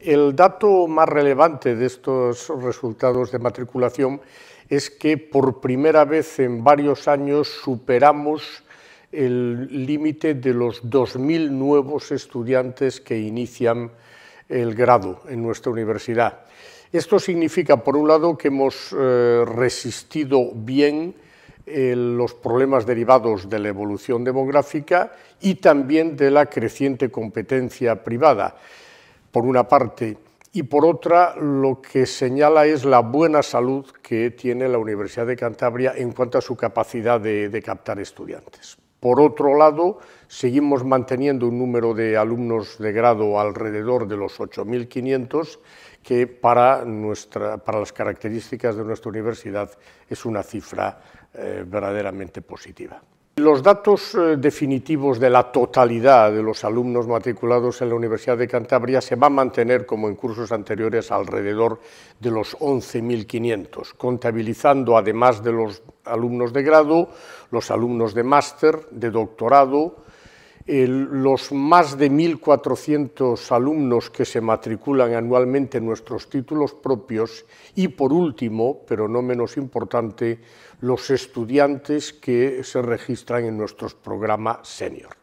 El dato más relevante de estos resultados de matriculación es que por primera vez en varios años superamos el límite de los 2.000 nuevos estudiantes que inician el grado en nuestra universidad. Esto significa, por un lado, que hemos eh, resistido bien eh, los problemas derivados de la evolución demográfica y también de la creciente competencia privada por una parte, y por otra lo que señala es la buena salud que tiene la Universidad de Cantabria en cuanto a su capacidad de, captar estudiantes. Por otro lado, seguimos manteniendo un número de alumnos de grado alrededor de los 8.500, que para, para las características de nuestra universidad es una cifra eh, verdaderamente positiva. Los datos eh, definitivos de la totalidad de los alumnos matriculados en la Universidad de Cantabria se van a mantener, como en cursos anteriores, alrededor de los 11.500, contabilizando, además de los alumnos de grado, los alumnos de máster, de doctorado, los más de 1.400 alumnos que se matriculan anualmente en nuestros títulos propios y, por último, pero no menos importante, los estudiantes que se registran en nuestros programas senior.